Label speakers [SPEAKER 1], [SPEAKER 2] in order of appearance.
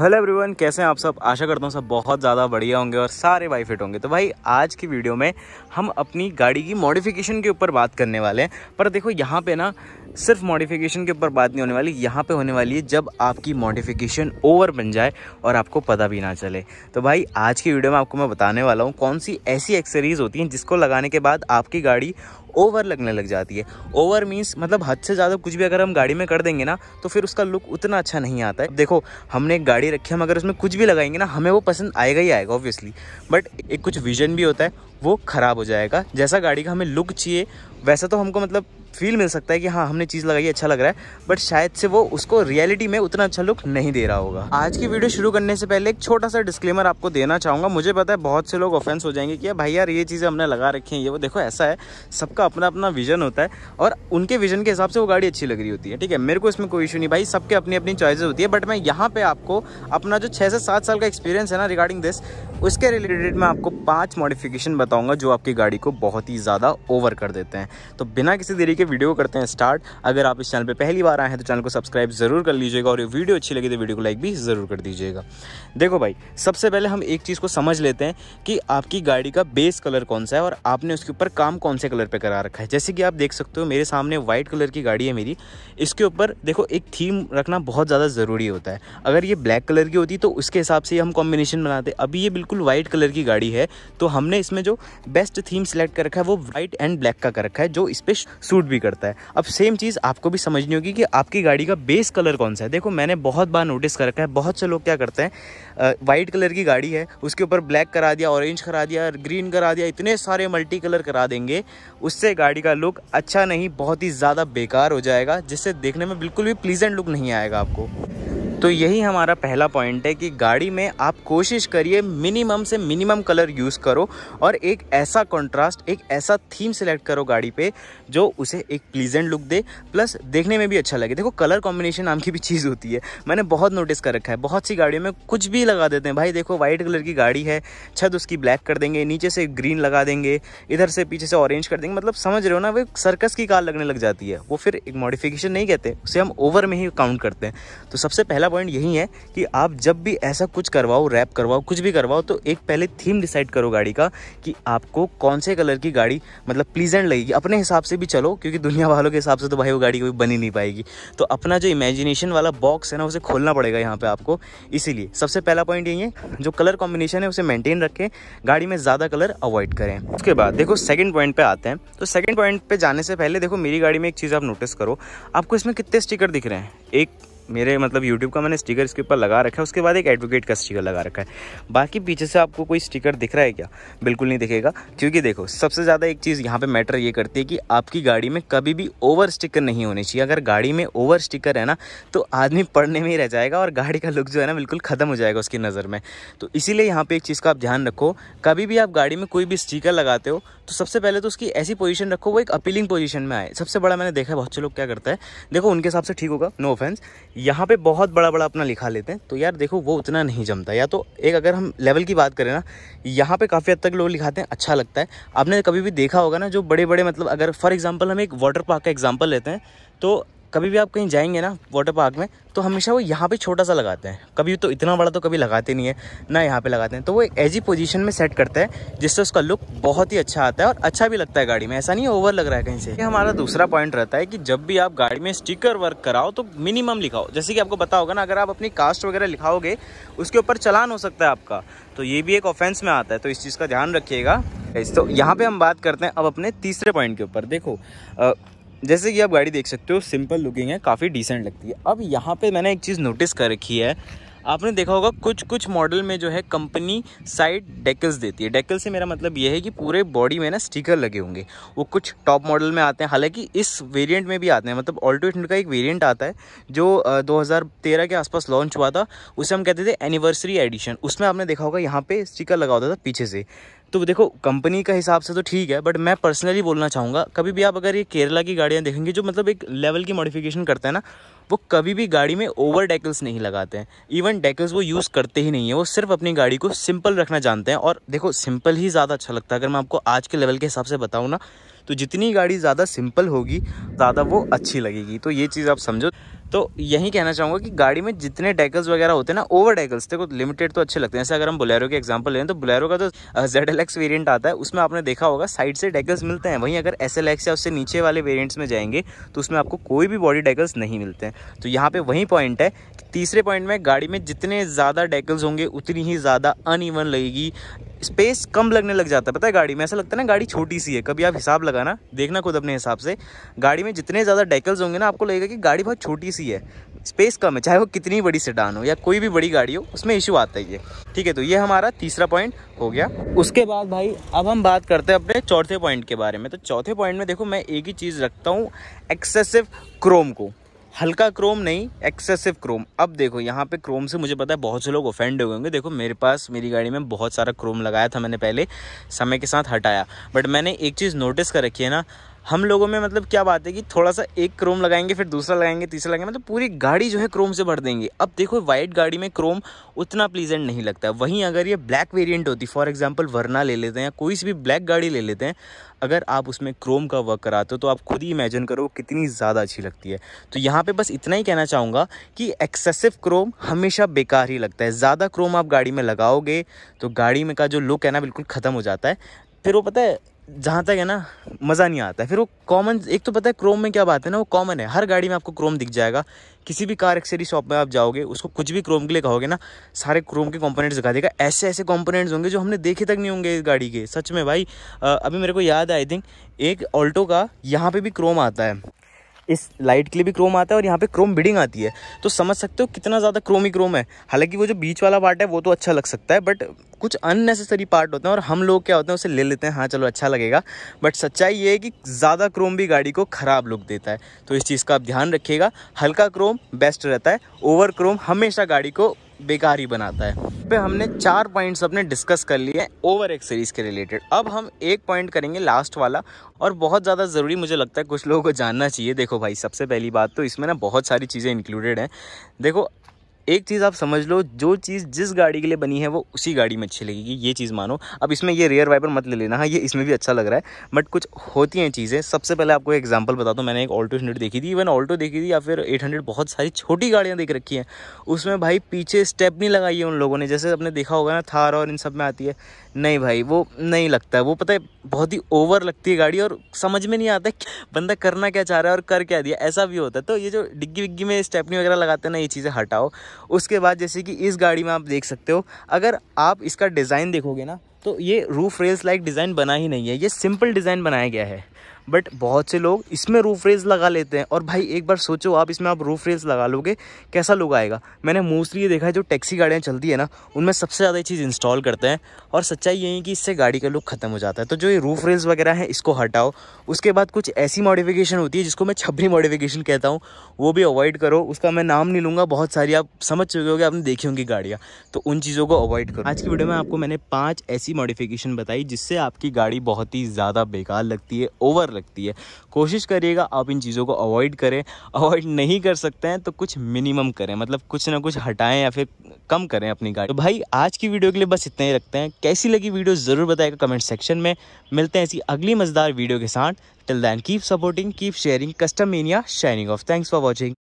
[SPEAKER 1] hello everyone कैसे हैं आप सब आशा करता हूँ सब बहुत ज़्यादा बढ़िया होंगे और सारे भाई फिट होंगे तो भाई आज की वीडियो में हम अपनी गाड़ी की मॉडिफिकेशन के ऊपर बात करने वाले हैं पर देखो यहाँ पे ना सिर्फ मॉडिफिकेशन के ऊपर बात नहीं होने वाली यहाँ पे होने वाली है जब आपकी मॉडिफिकेशन ओवर बन जाए और आपको पता भी ना चले तो भाई आज की वीडियो में आपको मैं बताने वाला हूँ कौन सी ऐसी एक्सरीज होती हैं जिसको लगाने के बाद आपकी गाड़ी ओवर लगने लग जाती है ओवर मीन्स मतलब हद से ज़्यादा कुछ भी अगर हम गाड़ी में कर देंगे ना तो फिर उसका लुक उतना अच्छा नहीं आता है देखो हमने एक गाड़ी रखी हम अगर उसमें कुछ भी लगाएंगे ना हमें वो पसंद आएगा ही आएगा ऑब्वियसली बट एक कुछ विजन भी होता है वो ख़राब हो जाएगा जैसा गाड़ी का हमें लुक चाहिए वैसा तो हमको मतलब फील मिल सकता है कि हाँ हमने चीज़ लगाई अच्छा लग रहा है बट शायद से वो उसको रियलिटी में उतना अच्छा लुक नहीं दे रहा होगा आज की वीडियो शुरू करने से पहले एक छोटा सा डिस्क्लेमर आपको देना चाहूँगा मुझे पता है बहुत से लोग ऑफेंस हो जाएंगे कि भाई यार ये चीज़ें हमने लगा रखी हैं ये वो देखो ऐसा है सबका सबका अपना अपना विजन होता है और उनके विजन के हिसाब से वो गाड़ी अच्छी लग रही होती है ठीक है मेरे को इसमें कोई इशू नहीं भाई सबके अपनी अपनी चॉइसेस होती है बट मैं यहाँ पे आपको अपना जो छः से सात साल का एक्सपीरियंस है ना रिगार्डिंग दिस उसके रिलेटेड मैं आपको पाँच मॉडिफिकेशन बताऊंगा जो आपकी गाड़ी को बहुत ही ज़्यादा ओवर कर देते हैं तो बिना किसी देरी के वीडियो करते हैं स्टार्ट अगर आप इस चैनल पर पहली बार आए हैं तो चैनल को सब्सक्राइब ज़रूर कर लीजिएगा और ये वीडियो अच्छी लगी तो वीडियो को लाइक भी ज़रूर कर दीजिएगा देखो भाई सबसे पहले हम एक चीज़ को समझ लेते हैं कि आपकी गाड़ी का बेस कलर कौन सा है और आपने उसके ऊपर काम कौन से कलर पर कर आ रखा है जैसे कि आप देख सकते हो मेरे सामने वाइट कलर की गाड़ी है मेरी इसके ऊपर देखो एक थीम रखना बहुत ज़्यादा ज़रूरी होता है अगर ये ब्लैक कलर की होती तो उसके हिसाब से हम कॉम्बिनेशन बनाते अभी ये बिल्कुल वाइट कलर की गाड़ी है तो हमने इसमें जो बेस्ट थीम सेलेक्ट कर रखा है वो वाइट एंड ब्लैक का कर रखा है जो इस पर सूट भी करता है अब सेम चीज़ आपको भी समझनी होगी कि आपकी गाड़ी का बेस कलर कौन सा है देखो मैंने बहुत बार नोटिस कर रखा है बहुत से लोग क्या करते हैं वाइट कलर की गाड़ी है उसके ऊपर ब्लैक करा दिया ऑरेंज करा दिया ग्रीन करा दिया इतने सारे मल्टी कलर करा देंगे उस जिससे गाड़ी का लुक अच्छा नहीं बहुत ही ज़्यादा बेकार हो जाएगा जिससे देखने में बिल्कुल भी प्लीजेंट लुक नहीं आएगा आपको तो यही हमारा पहला पॉइंट है कि गाड़ी में आप कोशिश करिए मिनिमम से मिनिमम कलर यूज़ करो और एक ऐसा कंट्रास्ट एक ऐसा थीम सेलेक्ट करो गाड़ी पे जो उसे एक प्लीजेंट लुक दे प्लस देखने में भी अच्छा लगे देखो कलर कॉम्बिनेशन नाम की भी चीज़ होती है मैंने बहुत नोटिस कर रखा है बहुत सी गाड़ियों में कुछ भी लगा देते हैं भाई देखो वाइट कलर की गाड़ी है छत उसकी ब्लैक कर देंगे नीचे से ग्रीन लगा देंगे इधर से पीछे से ऑरेंज कर देंगे मतलब समझ रहे हो ना वो सर्कस की कार लगने लग जाती है वो फिर एक मॉडिफिकेशन नहीं कहते उसे हम ओवर में ही काउंट करते हैं तो सबसे पहला पॉइंट यही है कि आप जब भी ऐसा कुछ करवाओ रैप करवाओ कुछ भी करवाओ तो एक पहले थीम डिसाइड करो गाड़ी का कि आपको कौन से कलर की गाड़ी मतलब प्लीजेंट लगेगी अपने हिसाब से भी चलो क्योंकि दुनिया वालों के हिसाब से तो भाई वो गाड़ी कभी बनी नहीं पाएगी तो अपना जो इमेजिनेशन वाला बॉक्स है ना उसे खोलना पड़ेगा यहाँ पर आपको इसीलिए सबसे पहला पॉइंट यही है जो कलर कॉम्बिनेशन है उसे मेनटेन रखें गाड़ी में ज़्यादा कलर अवॉइड करें उसके बाद देखो सेकेंड पॉइंट पर आते हैं तो सेकेंड पॉइंट पर जाने से पहले देखो मेरी गाड़ी में एक चीज़ आप नोटिस करो आपको इसमें कितने स्टिकर दिख रहे हैं एक मेरे मतलब यूट्यूब का मैंने स्टिकर इसके ऊपर लगा रखा है उसके बाद एक एडवोकेट का स्टिकर लगा रखा है बाकी पीछे से आपको कोई स्टिकर दिख रहा है क्या बिल्कुल नहीं दिखेगा क्योंकि देखो सबसे ज़्यादा एक चीज़ यहाँ पर मैटर ये करती है कि आपकी गाड़ी में कभी भी ओवर स्टिकर नहीं होने चाहिए अगर गाड़ी में ओवर स्टिकर है ना तो आदमी पढ़ने में ही रह जाएगा और गाड़ी का लुक जो है ना बिल्कुल ख़त्म हो जाएगा उसकी नज़र में तो इसीलिए यहाँ पर एक चीज़ का आप ध्यान रखो कभी भी आप गाड़ी में कोई भी स्टिकर लगाते हो तो सबसे पहले तो उसकी ऐसी पोजीशन रखो वो एक अपीलिंग पोजीशन में आए सबसे बड़ा मैंने देखा है बहुत से लोग क्या करता है देखो उनके हिसाब से ठीक होगा नो ऑफेंस यहाँ पे बहुत बड़ा बड़ा अपना लिखा लेते हैं तो यार देखो वो उतना नहीं जमता या तो एक अगर हम लेवल की बात करें ना यहाँ पे काफ़ी हद तक लोग लिखाते हैं अच्छा लगता है आपने कभी भी देखा होगा ना जो बड़े बड़े मतलब अगर फॉर एग्जाम्पल हम एक वाटर पार्क का एग्जाम्पल लेते हैं तो कभी भी आप कहीं जाएंगे ना वाटर पार्क में तो हमेशा वो यहाँ पे छोटा सा लगाते हैं कभी तो इतना बड़ा तो कभी लगाते नहीं है ना यहाँ पे लगाते हैं तो वो एक ऐसी पोजीशन में सेट करते हैं जिससे उसका लुक बहुत ही अच्छा आता है और अच्छा भी लगता है गाड़ी में ऐसा नहीं ओवर लग रहा है कहीं से ये हमारा दूसरा पॉइंट रहता है कि जब भी आप गाड़ी में स्टिकर वर्क कराओ तो मिनिमम लिखाओ जैसे कि आपको पता होगा ना अगर आप अपनी कास्ट वगैरह लिखाओगे उसके ऊपर चलान हो सकता है आपका तो ये भी एक ऑफेंस में आता है तो इस चीज़ का ध्यान रखिएगा तो यहाँ पर हम बात करते हैं अब अपने तीसरे पॉइंट के ऊपर देखो जैसे कि आप गाड़ी देख सकते हो सिंपल लुकिंग है काफ़ी डिसेंट लगती है अब यहाँ पे मैंने एक चीज़ नोटिस कर रखी है आपने देखा होगा कुछ कुछ मॉडल में जो है कंपनी साइड डेकल्स देती है डेकल से मेरा मतलब यह है कि पूरे बॉडी में ना स्टिकर लगे होंगे वो कुछ टॉप मॉडल में आते हैं हालांकि इस वेरिएंट में भी आते हैं मतलब ऑल्टो का एक वेरिएंट आता है जो 2013 के आसपास लॉन्च हुआ था उसे हम कहते थे एनिवर्सरी एडिशन उसमें आपने देखा होगा यहाँ पर स्टिकर लगा होता था पीछे से तो देखो कंपनी का हिसाब से तो ठीक है बट मैं पर्सनली बोलना चाहूँगा कभी भी आप अगर ये केरला की गाड़ियाँ देखेंगे जो मतलब एक लेवल की मॉडिफिकेशन करते हैं ना वो कभी भी गाड़ी में ओवर डेकल्स नहीं लगाते हैं इवन डेकल्स वो यूज़ करते ही नहीं है वो सिर्फ अपनी गाड़ी को सिंपल रखना जानते हैं और देखो सिंपल ही ज़्यादा अच्छा लगता है अगर मैं आपको आज के लेवल के हिसाब से बताऊँ ना तो जितनी गाड़ी ज़्यादा सिंपल होगी ज़्यादा वो अच्छी लगेगी तो ये चीज़ आप समझो तो यही कहना चाहूँगा कि गाड़ी में जितने डैकल्स वगैरह होते हैं ना ओवर डैकल्स देखो लिमिटेड तो अच्छे लगते हैं जैसे अगर हम बुलेरो के एग्जांपल लें तो बुलेरो का तो जेड एल एक्स वेरियंट आता है उसमें आपने देखा होगा साइड से डैकल्स मिलते हैं वहीं अगर एस एल एक्स या उससे नीचे वाले वेरियंट्स में जाएंगे तो उसमें आपको कोई भी बॉडी डैकल्स नहीं मिलते हैं तो यहाँ पर वही पॉइंट है तीसरे पॉइंट में गाड़ी में जितने ज़्यादा डैकल्स होंगे उतनी ही ज़्यादा अन लगेगी स्पेस कम लगने लग जाता है पता है गाड़ी में ऐसा लगता है ना गाड़ी छोटी सी है कभी आप हिसाब लगाना देखना खुद अपने हिसाब से गाड़ी में जितने ज़्यादा डेकल्स होंगे ना आपको लगेगा कि गाड़ी बहुत छोटी सी है स्पेस कम है चाहे वो कितनी बड़ी सेडान हो या कोई भी बड़ी गाड़ी हो उसमें इशू आता ही है ठीक है तो ये हमारा तीसरा पॉइंट हो गया उसके बाद भाई अब हम बात करते हैं अपने चौथे पॉइंट के बारे में तो चौथे पॉइंट में देखो मैं एक ही चीज़ रखता हूँ एक्सेसिव क्रोम को हल्का क्रोम नहीं एक्सेसिव क्रोम अब देखो यहाँ पे क्रोम से मुझे पता है बहुत से लोग ऑफेंड हुए होंगे देखो मेरे पास मेरी गाड़ी में बहुत सारा क्रोम लगाया था मैंने पहले समय के साथ हटाया बट मैंने एक चीज़ नोटिस कर रखी है ना हम लोगों में मतलब क्या बात है कि थोड़ा सा एक क्रोम लगाएंगे फिर दूसरा लगाएंगे तीसरा लगाएंगे मतलब पूरी गाड़ी जो है क्रोम से भर देंगे अब देखो वाइट गाड़ी में क्रोम उतना प्लीजेंट नहीं लगता है वहीं अगर ये ब्लैक वेरिएंट होती फॉर एग्जांपल वरना ले लेते हैं या कोई सी भी ब्लैक गाड़ी ले लेते हैं अगर आप उसमें क्रोम का वर्क कराते हो तो आप खुद ही इमेजिन करो कितनी ज़्यादा अच्छी लगती है तो यहाँ पर बस इतना ही कहना चाहूँगा कि एक्सेसिव क्रोम हमेशा बेकार ही लगता है ज़्यादा क्रोम आप गाड़ी में लगाओगे तो गाड़ी में का जो लुक है ना बिल्कुल ख़त्म हो जाता है फिर वो पता है जहाँ तक है ना मज़ा नहीं आता है फिर वो कॉमन एक तो पता है क्रोम में क्या बात है ना वो कॉमन है हर गाड़ी में आपको क्रोम दिख जाएगा किसी भी कार एक्सेसरी शॉप में आप जाओगे उसको कुछ भी क्रोम के लिए कहोगे ना सारे क्रोम के कंपोनेंट्स दिखा देगा ऐसे ऐसे कंपोनेंट्स होंगे जो हमने देखे तक नहीं होंगे इस गाड़ी के सच में भाई अभी मेरे को याद आई थिंक एक ऑल्टो का यहाँ पर भी क्रोम आता है इस लाइट के लिए भी क्रोम आता है और यहाँ पे क्रोम बिडिंग आती है तो समझ सकते हो कितना ज़्यादा क्रोम ही क्रोम है हालांकि वो जो बीच वाला पार्ट है वो तो अच्छा लग सकता है बट कुछ अननेसेसरी पार्ट होते हैं और हम लोग क्या होते हैं उसे ले लेते हैं हाँ चलो अच्छा लगेगा बट सच्चाई ये है कि ज़्यादा क्रोम भी गाड़ी को ख़राब लुक देता है तो इस चीज़ का आप ध्यान रखिएगा हल्का क्रोम बेस्ट रहता है ओवर क्रोम हमेशा गाड़ी को बेकार ही बनाता है पे हमने चार पॉइंट्स अपने डिस्कस कर लिए ओवर एक सीरीज़ के रिलेटेड अब हम एक पॉइंट करेंगे लास्ट वाला और बहुत ज़्यादा ज़रूरी मुझे लगता है कुछ लोगों को जानना चाहिए देखो भाई सबसे पहली बात तो इसमें ना बहुत सारी चीज़ें इंक्लूडेड हैं देखो एक चीज़ आप समझ लो जो चीज़ जिस गाड़ी के लिए बनी है वो उसी गाड़ी में अच्छी लगेगी ये चीज़ मानो अब इसमें ये रेयर वाइपर मत ले लेना हाँ ये इसमें भी अच्छा लग रहा है बट कुछ होती हैं चीज़ें सबसे पहले आपको एग्जांपल बता दूँ मैंने एक ऑल्टो स्नेट देखी थी इवन ऑल्टो देखी थी या फिर एट हंड्रेड बहुत सारी छोटी गाड़ियाँ देख रखी हैं उसमें भाई पीछे स्टेप नहीं लगाई है उन लोगों ने जैसे आपने देखा होगा ना थार और इन सब में आती है नहीं भाई वो नहीं लगता है वो पता है बहुत ही ओवर लगती है गाड़ी और समझ में नहीं आता बंदा करना क्या चाह रहा है और कर क्या दिया ऐसा भी होता है तो ये जो डिग्गी विग्गी में स्टेपनी वगैरह लगाते हैं ना ये चीज़ें हटाओ उसके बाद जैसे कि इस गाड़ी में आप देख सकते हो अगर आप इसका डिज़ाइन देखोगे ना तो ये रूफ रेल्स लाइक डिज़ाइन बना ही नहीं है ये सिंपल डिज़ाइन बनाया गया है बट बहुत से लोग इसमें रूफ रेज लगा लेते हैं और भाई एक बार सोचो आप इसमें आप रूफ रेज लगा लोगे कैसा लोग आएगा मैंने मोस्टली ये देखा है जो टैक्सी गाड़ियाँ चलती है ना उनमें सबसे ज़्यादा ये चीज़ इंस्टॉल करते हैं और सच्चाई यही है कि इससे गाड़ी का लुक ख़त्म हो जाता है तो जो ये रूफ रेज वगैरह है इसको हटाओ उसके बाद कुछ ऐसी मॉडिफिकेशन होती है जिसको मैं छबरी मॉडिफिकेशन कहता हूँ वो भी अवॉइड करो उसका मैं नाम नहीं लूँगा बहुत सारी आप समझ चुके होगी आपने देखी होंगी गाड़ियाँ तो उन चीज़ों को अवॉइड करो आज की वीडियो में आपको मैंने पाँच ऐसी मॉडिफिकेशन बताई जिससे आपकी गाड़ी बहुत ही ज़्यादा बेकार लगती है ओवर लगती है कोशिश करिएगा आप इन चीज़ों को अवॉइड करें अवॉइड नहीं कर सकते हैं तो कुछ मिनिमम करें मतलब कुछ ना कुछ हटाएं या फिर कम करें अपनी गाड़ी तो भाई आज की वीडियो के लिए बस इतना ही रखते हैं कैसी लगी वीडियो ज़रूर बताएगा कमेंट सेक्शन में मिलते हैं ऐसी अगली मज़ेदार वीडियो के साथ till then keep supporting keep sharing custom mania signing off thanks for watching